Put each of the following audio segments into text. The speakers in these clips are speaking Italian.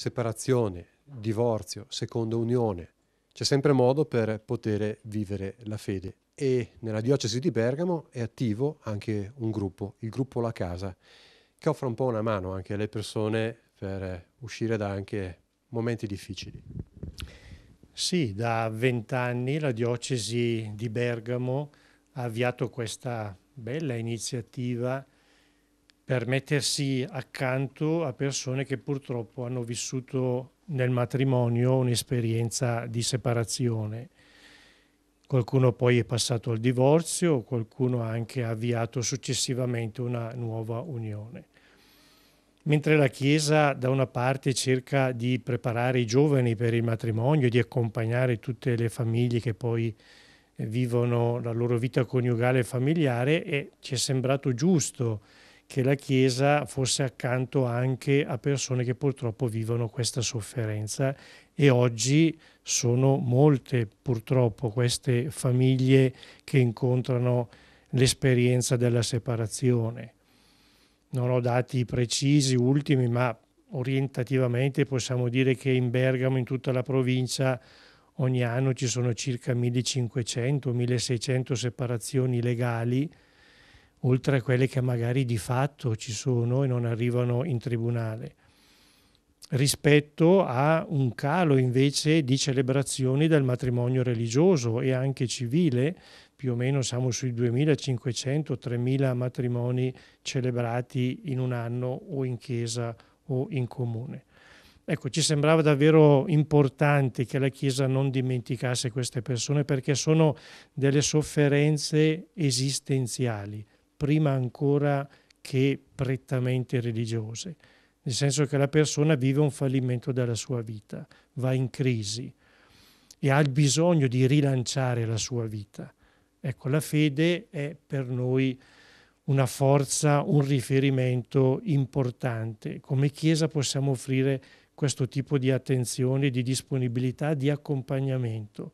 separazione, divorzio, seconda unione. C'è sempre modo per poter vivere la fede. E nella diocesi di Bergamo è attivo anche un gruppo, il gruppo La Casa, che offre un po' una mano anche alle persone per uscire da anche momenti difficili. Sì, da vent'anni la diocesi di Bergamo ha avviato questa bella iniziativa per mettersi accanto a persone che purtroppo hanno vissuto nel matrimonio un'esperienza di separazione. Qualcuno poi è passato al divorzio, qualcuno anche ha avviato successivamente una nuova unione. Mentre la Chiesa da una parte cerca di preparare i giovani per il matrimonio, di accompagnare tutte le famiglie che poi vivono la loro vita coniugale e familiare, e ci è sembrato giusto che la Chiesa fosse accanto anche a persone che purtroppo vivono questa sofferenza e oggi sono molte purtroppo queste famiglie che incontrano l'esperienza della separazione. Non ho dati precisi, ultimi, ma orientativamente possiamo dire che in Bergamo, in tutta la provincia, ogni anno ci sono circa 1500-1600 separazioni legali oltre a quelle che magari di fatto ci sono e non arrivano in tribunale, rispetto a un calo invece di celebrazioni del matrimonio religioso e anche civile, più o meno siamo sui 2.500-3.000 matrimoni celebrati in un anno o in chiesa o in comune. Ecco, ci sembrava davvero importante che la Chiesa non dimenticasse queste persone perché sono delle sofferenze esistenziali, prima ancora che prettamente religiose, nel senso che la persona vive un fallimento della sua vita, va in crisi e ha il bisogno di rilanciare la sua vita. Ecco, la fede è per noi una forza, un riferimento importante. Come Chiesa possiamo offrire questo tipo di attenzione, di disponibilità, di accompagnamento.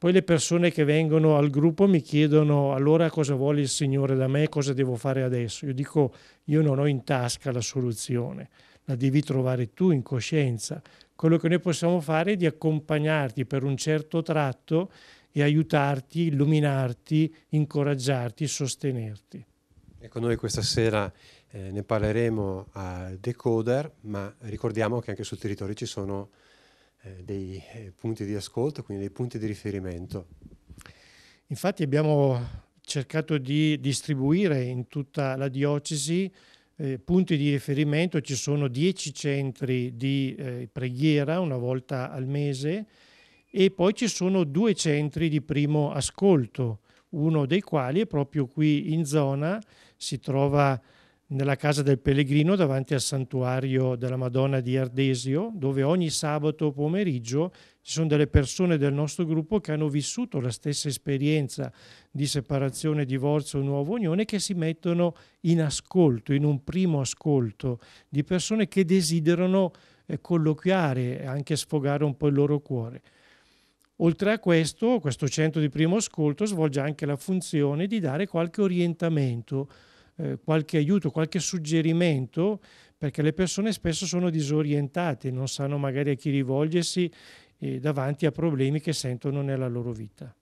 Poi le persone che vengono al gruppo mi chiedono allora cosa vuole il Signore da me, cosa devo fare adesso. Io dico io non ho in tasca la soluzione, la devi trovare tu in coscienza. Quello che noi possiamo fare è di accompagnarti per un certo tratto e aiutarti, illuminarti, incoraggiarti, sostenerti. Ecco, noi questa sera eh, ne parleremo a Decoder, ma ricordiamo che anche sul territorio ci sono eh, dei eh, punti di ascolto, quindi dei punti di riferimento. Infatti abbiamo cercato di distribuire in tutta la diocesi eh, punti di riferimento, ci sono dieci centri di eh, preghiera una volta al mese e poi ci sono due centri di primo ascolto, uno dei quali è proprio qui in zona, si trova nella casa del pellegrino davanti al santuario della Madonna di Ardesio, dove ogni sabato pomeriggio ci sono delle persone del nostro gruppo che hanno vissuto la stessa esperienza di separazione, divorzio, nuova unione, che si mettono in ascolto, in un primo ascolto di persone che desiderano eh, colloquiare e anche sfogare un po' il loro cuore. Oltre a questo, questo centro di primo ascolto svolge anche la funzione di dare qualche orientamento eh, qualche aiuto, qualche suggerimento, perché le persone spesso sono disorientate, non sanno magari a chi rivolgersi eh, davanti a problemi che sentono nella loro vita.